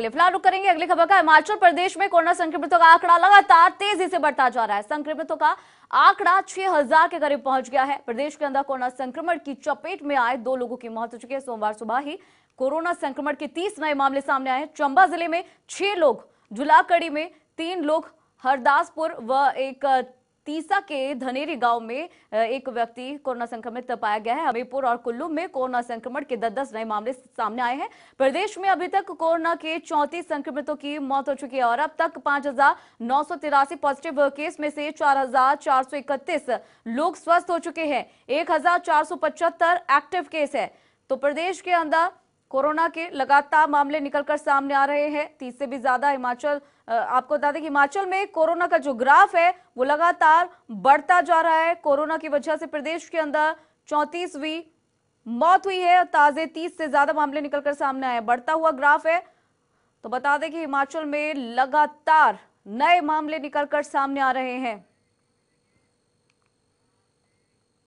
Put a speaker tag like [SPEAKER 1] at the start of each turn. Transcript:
[SPEAKER 1] के लिए फिलहाल रुक करेंगे अगली खबर का हिमाचल प्रदेश में कोरोना संक्रमितों का आंकड़ा लगातार तेजी से बढ़ता जा रहा है संक्रमितों का आंकड़ा 6000 के करीब पहुंच गया है प्रदेश के अंदर कोरोना संक्रमण की चपेट में आए दो लोगों की मौत हो चुकी है सोमवार सुबह ही कोरोना संक्रमण के तीस नए मामले सामने आए चंबा जिले में छह लोग जुलाकड़ी में तीन लोग हरदासपुर व एक तीसा के धनेरी गांव में एक व्यक्ति कोरोना संक्रमित पाया गया है हमीरपुर और कुल्लू में कोरोना संक्रमण के दस दस नए मामले सामने आए हैं प्रदेश में अभी तक कोरोना के चौंतीस संक्रमितों की मौत हो चुकी है और अब तक पांच पॉजिटिव केस में से चार लोग स्वस्थ हो चुके हैं एक एक्टिव केस है तो प्रदेश के अंदर कोरोना के लगातार मामले निकलकर सामने आ रहे हैं तीस से भी ज्यादा हिमाचल आपको बता दें कि हिमाचल में कोरोना का जो ग्राफ है वो लगातार बढ़ता जा रहा है कोरोना की वजह से प्रदेश के अंदर चौंतीसवीं मौत हुई है ताजे तीस से ज्यादा मामले निकलकर सामने आए बढ़ता हुआ ग्राफ है तो बता दें कि हिमाचल में लगातार नए मामले निकलकर सामने आ रहे हैं